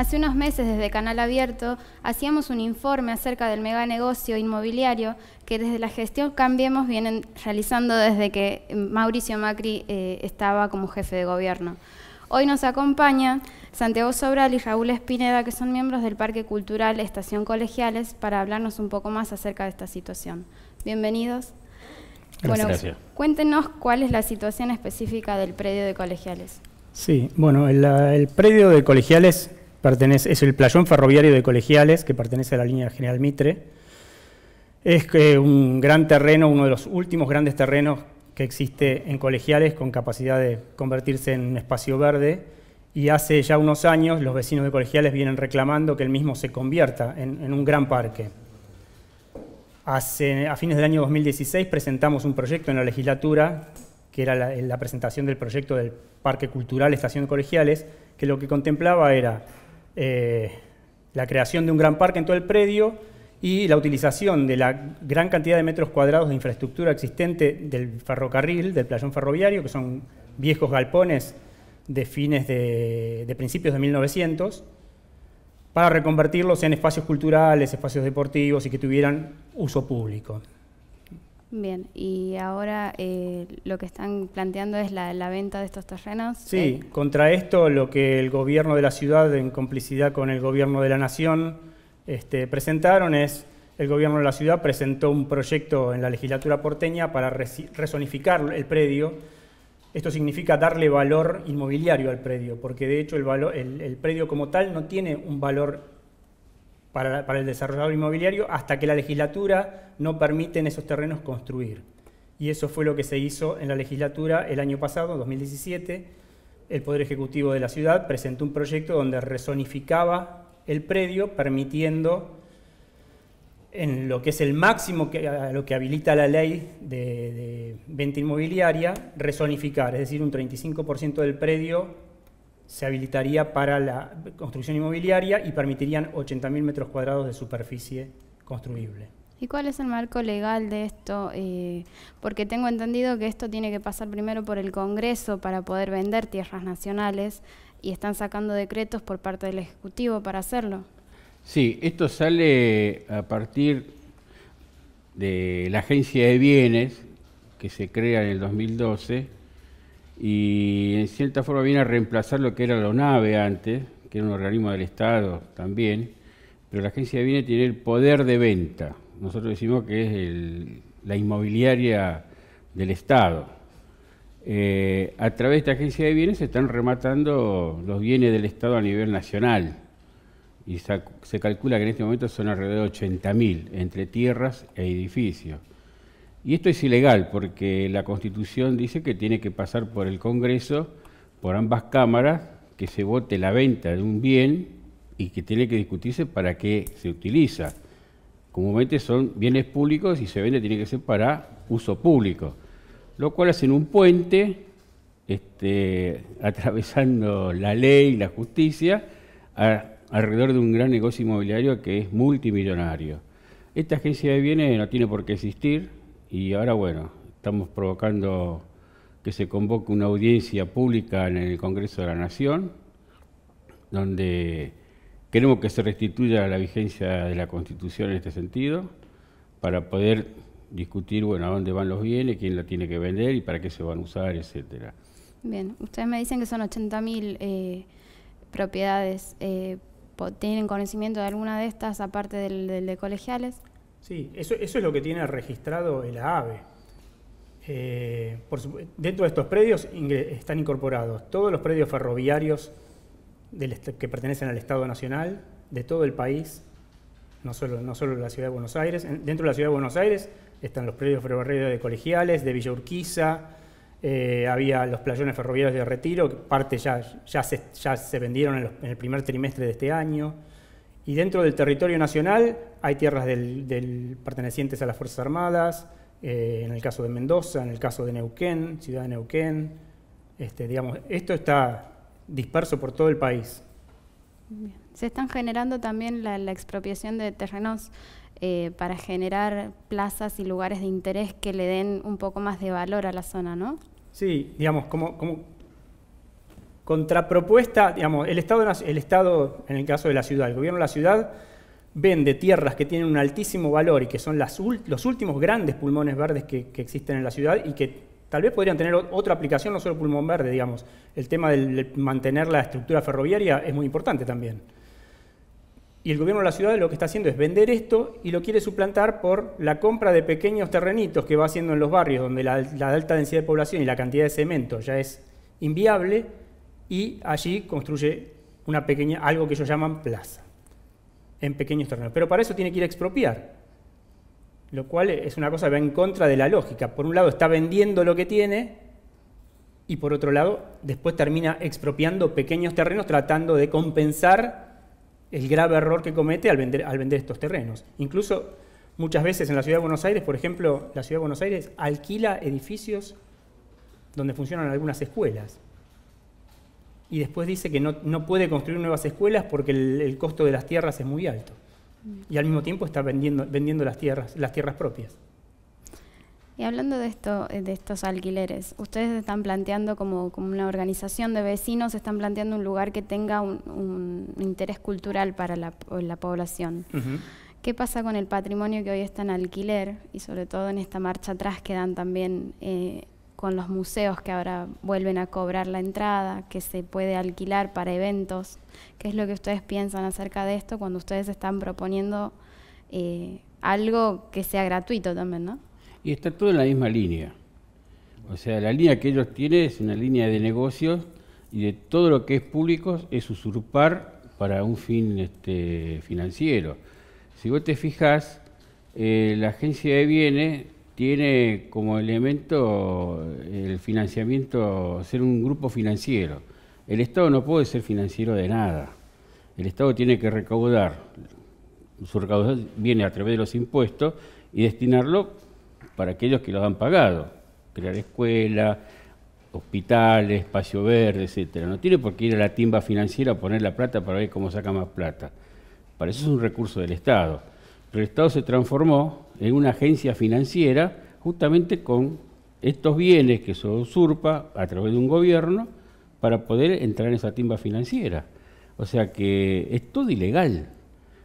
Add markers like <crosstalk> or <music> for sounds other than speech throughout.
Hace unos meses desde Canal Abierto hacíamos un informe acerca del meganegocio inmobiliario que desde la gestión Cambiemos vienen realizando desde que Mauricio Macri eh, estaba como jefe de gobierno. Hoy nos acompañan Santiago Sobral y Raúl Espineda, que son miembros del Parque Cultural Estación Colegiales, para hablarnos un poco más acerca de esta situación. Bienvenidos. Gracias. cuéntenos cuál es la situación específica del predio de colegiales. Sí, bueno, el predio de colegiales es el playón ferroviario de Colegiales, que pertenece a la línea General Mitre. Es eh, un gran terreno, uno de los últimos grandes terrenos que existe en Colegiales, con capacidad de convertirse en un espacio verde. Y hace ya unos años los vecinos de Colegiales vienen reclamando que el mismo se convierta en, un gran parque. a fines del año 2016 presentamos un proyecto en la legislatura, que era la, la presentación del proyecto del Parque Cultural Estación de Colegiales, que lo que contemplaba era eh, la creación de un gran parque en todo el predio y la utilización de la gran cantidad de metros cuadrados de infraestructura existente del ferrocarril, del playón ferroviario, que son viejos galpones de fines de, de principios de 1900, para reconvertirlos en espacios culturales, espacios deportivos y que tuvieran uso público. Bien, y ahora eh, lo que están planteando es la, venta de estos terrenos. Sí, contra esto lo que el gobierno de la ciudad, en complicidad con el gobierno de la nación, este, presentaron es, el gobierno de la ciudad presentó un proyecto en la legislatura porteña para resonificar el predio. Esto significa darle valor inmobiliario al predio, porque de hecho el, el predio como tal no tiene un valor para, el desarrollador inmobiliario hasta que la legislatura no permite en esos terrenos construir. Y eso fue lo que se hizo en la legislatura el año pasado, 2017. El Poder Ejecutivo de la Ciudad presentó un proyecto donde rezonificaba el predio, permitiendo en lo que es el máximo que, lo que habilita la ley de, venta inmobiliaria, rezonificar, es decir, un 35% del predio se habilitaría para la construcción inmobiliaria y permitirían 80.000 metros cuadrados de superficie construible. ¿Y cuál es el marco legal de esto? Eh, porque tengo entendido que esto tiene que pasar primero por el Congreso para poder vender tierras nacionales y están sacando decretos por parte del Ejecutivo para hacerlo. Sí, esto sale a partir de la Agencia de Bienes que se crea en el 2012 y en cierta forma viene a reemplazar lo que era la ONAVE antes, que era un organismo del Estado también, pero la agencia de bienes tiene el poder de venta. Nosotros decimos que es la inmobiliaria del Estado. Eh, a través de esta agencia de bienes se están rematando los bienes del Estado a nivel nacional y se calcula que en este momento son alrededor de 80.000 entre tierras e edificios. Y esto es ilegal porque la Constitución dice que tiene que pasar por el Congreso, por ambas cámaras, que se vote la venta de un bien y que tiene que discutirse para qué se utiliza. Comúnmente son bienes públicos y se vende tiene que ser para uso público, lo cual hacen un puente este, <laughs> atravesando la ley y la justicia alrededor de un gran negocio inmobiliario que es multimillonario. Esta agencia de bienes no tiene por qué existir, y ahora bueno, estamos provocando que se convoque una audiencia pública en el Congreso de la Nación, donde queremos que se restituya la vigencia de la Constitución en este sentido, para poder discutir, bueno, a dónde van los bienes, quién la tiene que vender y para qué se van a usar, etcétera. Bien, ustedes me dicen que son 80.000 eh, propiedades. Eh, ¿Tienen conocimiento de alguna de estas, aparte del de colegiales? Sí, eso, es lo que tiene registrado el AVE. Eh, dentro de estos predios están incorporados todos los predios ferroviarios que pertenecen al Estado Nacional, de todo el país, no solo, no la Ciudad de Buenos Aires. dentro de la Ciudad de Buenos Aires están los predios ferroviarios de Colegiales, de Villa Urquiza, eh, había los playones ferroviarios de Retiro, que parte ya, ya, se, ya se vendieron en el primer trimestre de este año. Y dentro del territorio nacional hay tierras del, pertenecientes a las Fuerzas Armadas, eh, en el caso de Mendoza, en el caso de Neuquén, ciudad de Neuquén. Este, digamos, esto está disperso por todo el país. Se están generando también la, expropiación de terrenos eh, para generar plazas y lugares de interés que le den un poco más de valor a la zona, ¿no? Sí, digamos, como contrapropuesta, digamos, el Estado, el Estado, en el caso de la ciudad, el gobierno de la ciudad, vende tierras que tienen un altísimo valor y que son las, los últimos grandes pulmones verdes que, existen en la ciudad y que tal vez podrían tener otra aplicación, no solo pulmón verde, digamos. El tema de mantener la estructura ferroviaria es muy importante también. Y el gobierno de la ciudad lo que está haciendo es vender esto y lo quiere suplantar por la compra de pequeños terrenitos que va haciendo en los barrios donde la, la alta densidad de población y la cantidad de cemento ya es inviable y allí construye una pequeña, algo que ellos llaman plaza, en pequeños terrenos. Pero para eso tiene que ir a expropiar, lo cual es una cosa que va en contra de la lógica. Por un lado está vendiendo lo que tiene y por otro lado después termina expropiando pequeños terrenos tratando de compensar el grave error que comete al vender, al vender estos terrenos. Incluso muchas veces en la Ciudad de Buenos Aires, por ejemplo, la Ciudad de Buenos Aires alquila edificios donde funcionan algunas escuelas y después dice que no, puede construir nuevas escuelas porque el, costo de las tierras es muy alto. Mm. Y al mismo tiempo está vendiendo, vendiendo las, tierras, las tierras propias. Y hablando de, esto, de estos alquileres, ustedes están planteando como, como una organización de vecinos, están planteando un lugar que tenga un, interés cultural para la, población. ¿Qué pasa con el patrimonio que hoy está en alquiler y sobre todo en esta marcha atrás que dan también eh, con los museos que ahora vuelven a cobrar la entrada, que se puede alquilar para eventos. ¿Qué es lo que ustedes piensan acerca de esto cuando ustedes están proponiendo eh, algo que sea gratuito también, no? Y está todo en la misma línea. O sea, la línea que ellos tienen es una línea de negocios y de todo lo que es público es usurpar para un fin este, financiero. Si vos te fijas, eh, la agencia de bienes tiene como elemento el financiamiento, ser un grupo financiero. El Estado no puede ser financiero de nada. El Estado tiene que recaudar. Su recaudación viene a través de los impuestos y destinarlo para aquellos que los han pagado. Crear escuela, hospitales, espacio verde, etcétera. No tiene por qué ir a la timba financiera a poner la plata para ver cómo saca más plata. Para eso es un recurso del Estado. Pero el Estado se transformó en una agencia financiera justamente con estos bienes que se usurpa a través de un gobierno para poder entrar en esa timba financiera. O sea que es todo ilegal.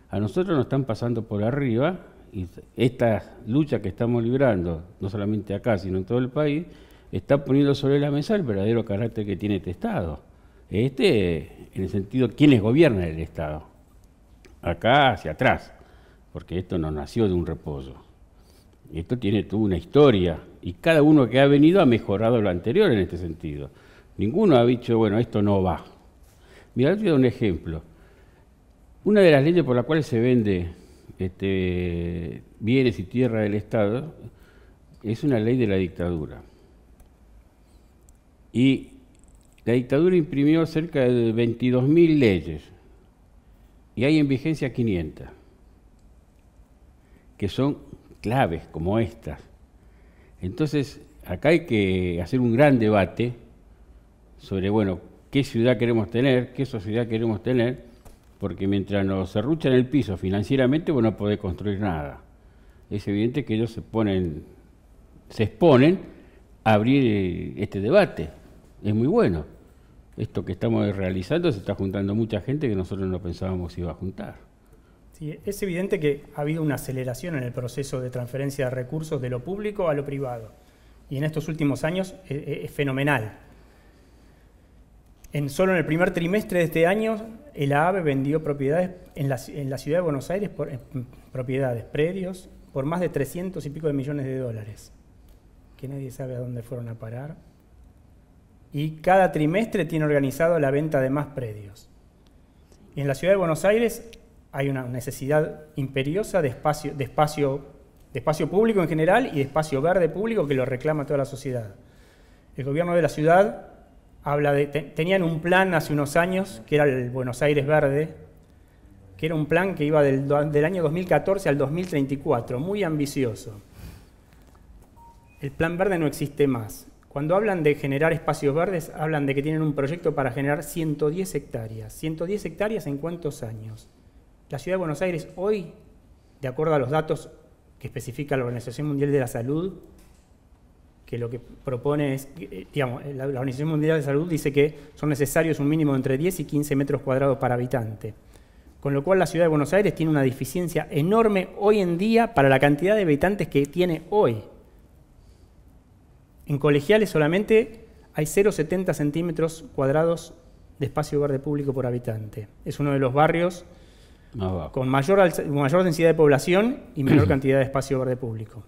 A nosotros nos están pasando por arriba y esta lucha que estamos librando, no solamente acá, sino en todo el país, está poniendo sobre la mesa el verdadero carácter que tiene este Estado. Este, en el sentido, ¿quiénes gobiernan el Estado? Acá hacia atrás porque esto no nació de un reposo. Esto tiene toda una historia y cada uno que ha venido ha mejorado lo anterior en este sentido. Ninguno ha dicho, bueno, esto no va. Mira, a doy un ejemplo. Una de las leyes por las cuales se vende este, bienes y tierra del Estado es una ley de la dictadura. Y la dictadura imprimió cerca de 22.000 leyes y hay en vigencia 500 que son claves como estas. Entonces, acá hay que hacer un gran debate sobre, bueno, qué ciudad queremos tener, qué sociedad queremos tener, porque mientras nos arruchan el piso financieramente, vos no podés construir nada. Es evidente que ellos se ponen, se exponen a abrir eh, este debate. Es muy bueno. Esto que estamos realizando se está juntando mucha gente que nosotros no pensábamos iba a juntar es evidente que ha habido una aceleración en el proceso de transferencia de recursos de lo público a lo privado. Y en estos últimos años eh, eh, es, fenomenal. En, solo en el primer trimestre de este año, el AVE vendió propiedades en la, ciudad de Buenos Aires, por, eh, propiedades, predios, por más de 300 y pico de millones de dólares, que nadie sabe a dónde fueron a parar. Y cada trimestre tiene organizado la venta de más predios. Y en la ciudad de Buenos Aires hay una necesidad imperiosa de espacio, de espacio, público en general y de espacio verde público que lo reclama toda la sociedad. El gobierno de la ciudad habla de, tenían un plan hace unos años, que era el Buenos Aires Verde, que era un plan que iba del año 2014 al 2034, muy ambicioso. El plan verde no existe más. Cuando hablan de generar espacios verdes, hablan de que tienen un proyecto para generar 110 hectáreas. ¿110 hectáreas en cuántos años? La ciudad de Buenos Aires hoy, de acuerdo a los datos que especifica la Organización Mundial de la Salud, que lo que propone es, eh, digamos, la, Organización Mundial de la Salud dice que son necesarios un mínimo entre 10 y 15 metros cuadrados para habitante. Con lo cual la ciudad de Buenos Aires tiene una deficiencia enorme hoy en día para la cantidad de habitantes que tiene hoy. En colegiales solamente hay 0,70 centímetros cuadrados de espacio verde público por habitante. Es uno de los barrios Ah, con mayor, mayor densidad de población y menor <clears throat> cantidad de espacio verde público.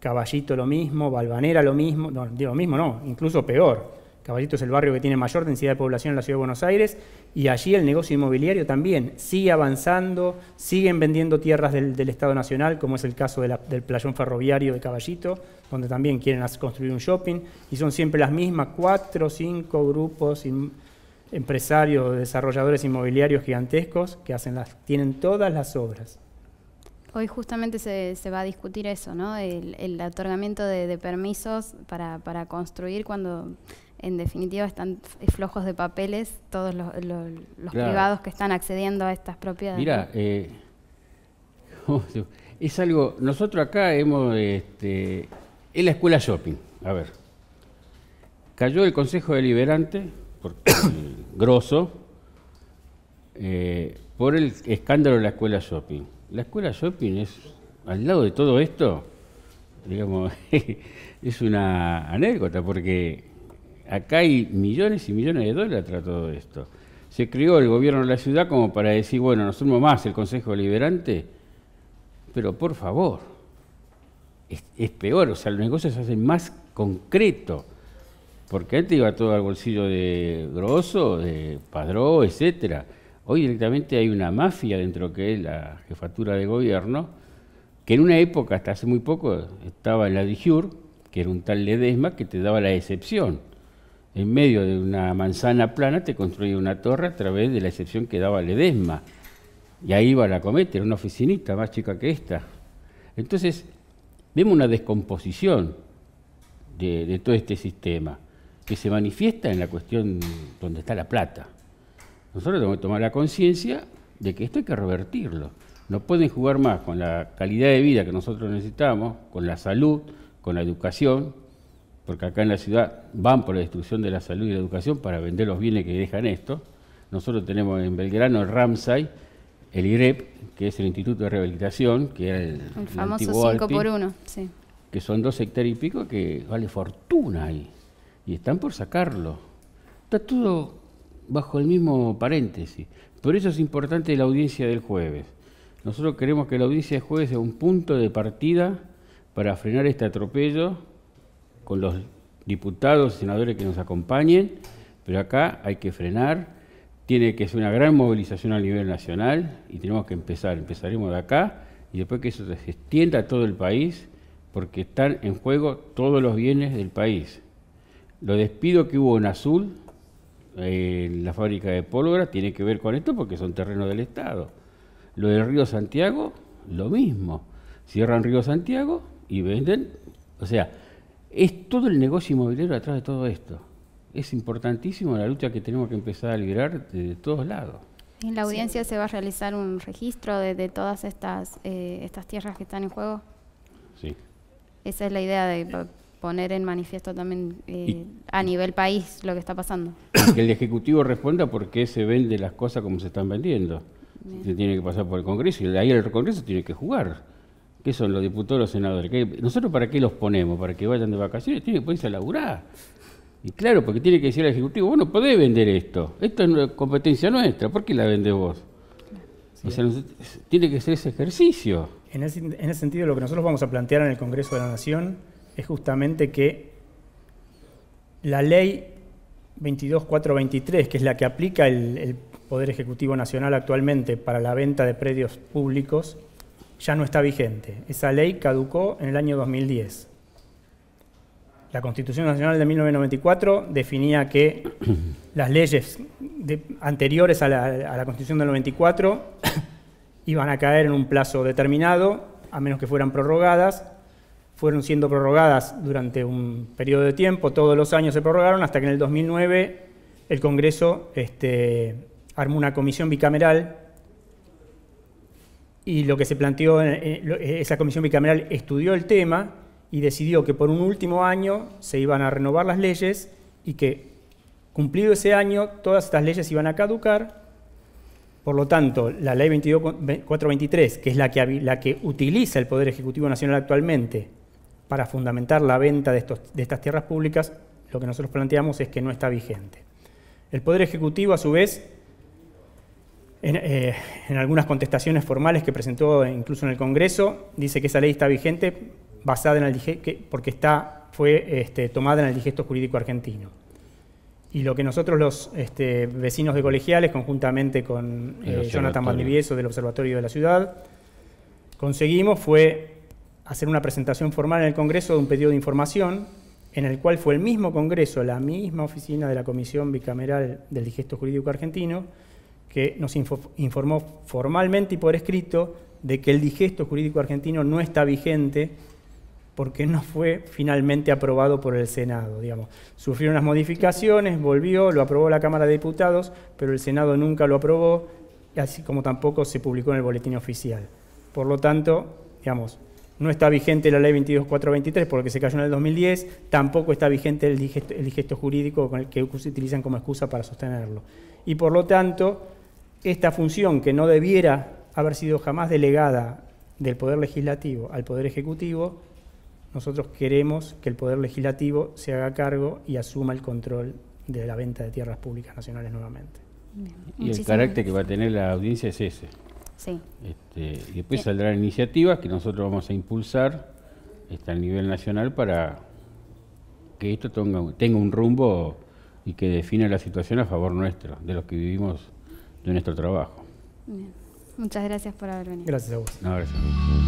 Caballito lo mismo, Balvanera lo mismo, no, digo lo mismo no, incluso peor. Caballito es el barrio que tiene mayor densidad de población en la ciudad de Buenos Aires y allí el negocio inmobiliario también sigue avanzando, siguen vendiendo tierras del, Estado Nacional, como es el caso del playón ferroviario de Caballito, donde también quieren construir un shopping y son siempre las mismas, cuatro o cinco grupos empresarios, desarrolladores inmobiliarios gigantescos que hacen las, tienen todas las obras. Hoy justamente se, va a discutir eso, ¿no? El, otorgamiento de, permisos para, construir cuando en definitiva están eh, flojos de papeles todos los, privados que están accediendo a estas propiedades. Mira, eh, <laughs> es algo, nosotros acá hemos, este, es la escuela shopping, a ver, cayó el Consejo Deliberante, por, grosso, eh, por el escándalo de la escuela shopping. La escuela shopping es, al lado de todo esto, digamos, <laughs> es una anécdota, porque acá hay millones y millones de dólares tras todo esto. Se creó el gobierno de la ciudad como para decir, bueno, no somos más el Consejo Liberante, pero por favor, es, es peor, o sea, los negocios se hacen más concreto porque antes iba todo al bolsillo de Grosso, de Padró, etcétera. Hoy directamente hay una mafia dentro que es la jefatura de gobierno, que en una época, hasta hace muy poco, estaba en la DIJUR, que era un tal Ledesma que te daba la excepción. En medio de una manzana plana te construía una torre a través de la excepción que daba Ledesma. Y ahí iba la cometa, era una oficinita más chica que esta. Entonces, vemos una descomposición de todo este sistema que se manifiesta en la cuestión donde está la plata. Nosotros tenemos que tomar la conciencia de que esto hay que revertirlo. No pueden jugar más con la calidad de vida que nosotros necesitamos, con la salud, con la educación, porque acá en la ciudad van por la destrucción de la salud y la educación para vender los bienes que dejan esto. Nosotros tenemos en Belgrano el Ramsay, el IREP, que es el Instituto de Rehabilitación, que es el, el famoso 5 por 1 que son dos hectáreas y pico que vale fortuna ahí y están por sacarlo. Está todo bajo el mismo paréntesis. Por eso es importante la audiencia del jueves. Nosotros queremos que la audiencia del jueves sea un punto de partida para frenar este atropello con los diputados y senadores que nos acompañen, pero acá hay que frenar, tiene que ser una gran movilización a nivel nacional y tenemos que empezar, empezaremos de acá y después que eso se extienda a todo el país porque están en juego todos los bienes del país. Lo despido que hubo en Azul, en la fábrica de pólvora, tiene que ver con esto porque son terrenos del Estado. Lo del Río Santiago, lo mismo. Cierran Río Santiago y venden. O sea, es todo el negocio inmobiliario atrás de todo esto. Es importantísimo la lucha que tenemos que empezar a librar de, todos lados. ¿En la audiencia se va a realizar un registro de, todas estas, eh, estas tierras que están en juego? Sí. Esa es la idea de poner en manifiesto también eh, a nivel país lo que está pasando. Que el Ejecutivo responda por qué se vende las cosas como se están vendiendo. Se tiene que pasar por el Congreso y ahí el Congreso tiene que jugar. ¿Qué son los diputados, los senadores? ¿Nosotros para qué los ponemos? ¿Para que vayan de vacaciones? Tienen que ponerse a laburar. Y claro, porque tiene que decir al Ejecutivo, bueno, podés vender esto. Esto es competencia nuestra. ¿Por qué la vende vos? tiene que ser ese ejercicio. En ese, en ese sentido, lo que nosotros vamos a plantear en el Congreso de la Nación es justamente que la ley 22.423, que es la que aplica el, Poder Ejecutivo Nacional actualmente para la venta de predios públicos, ya no está vigente. Esa ley caducó en el año 2010. La Constitución Nacional de 1994 definía que <coughs> las leyes anteriores a la, a la Constitución del 94 iban a caer en un plazo determinado, a menos que fueran prorrogadas, fueron siendo prorrogadas durante un periodo de tiempo, todos los años se prorrogaron, hasta que en el 2009 el Congreso este, armó una comisión bicameral y lo que se planteó, eh, eh, esa comisión bicameral estudió el tema y decidió que por un último año se iban a renovar las leyes y que cumplido ese año todas estas leyes iban a caducar. Por lo tanto, la ley 22423, que es la que, la que utiliza el Poder Ejecutivo Nacional actualmente para fundamentar la venta de, estas tierras públicas, lo que nosotros planteamos es que no está vigente. El Poder Ejecutivo, a su vez, en, eh, algunas contestaciones formales que presentó incluso en el Congreso, dice que esa ley está vigente basada en el porque está, fue este, tomada en el digesto jurídico argentino. Y lo que nosotros los este, vecinos de colegiales, conjuntamente con eh, Jonathan Valdivieso del Observatorio de la Ciudad, conseguimos fue hacer una presentación formal en el Congreso de un pedido de información en el cual fue el mismo Congreso, la misma oficina de la Comisión Bicameral del Digesto Jurídico Argentino, que nos informó formalmente y por escrito de que el digesto jurídico argentino no está vigente porque no fue finalmente aprobado por el Senado, digamos. Sufrió unas modificaciones, volvió, lo aprobó la Cámara de Diputados, pero el Senado nunca lo aprobó, así como tampoco se publicó en el boletín oficial. Por lo tanto, digamos, no está vigente la ley 22.423 porque se cayó en el 2010, tampoco está vigente el digesto, jurídico con el que se utilizan como excusa para sostenerlo. Y por lo tanto, esta función que no debiera haber sido jamás delegada del Poder Legislativo al Poder Ejecutivo, nosotros queremos que el Poder Legislativo se haga cargo y asuma el control de la venta de tierras públicas nacionales nuevamente. Y el carácter que va a tener la audiencia es ese. Este, y después saldrán iniciativas que nosotros vamos a impulsar está a nivel nacional para que esto tenga, un rumbo y que defina la situación a favor nuestro, de los que vivimos de nuestro trabajo. Muchas gracias por haber venido. Gracias a vos.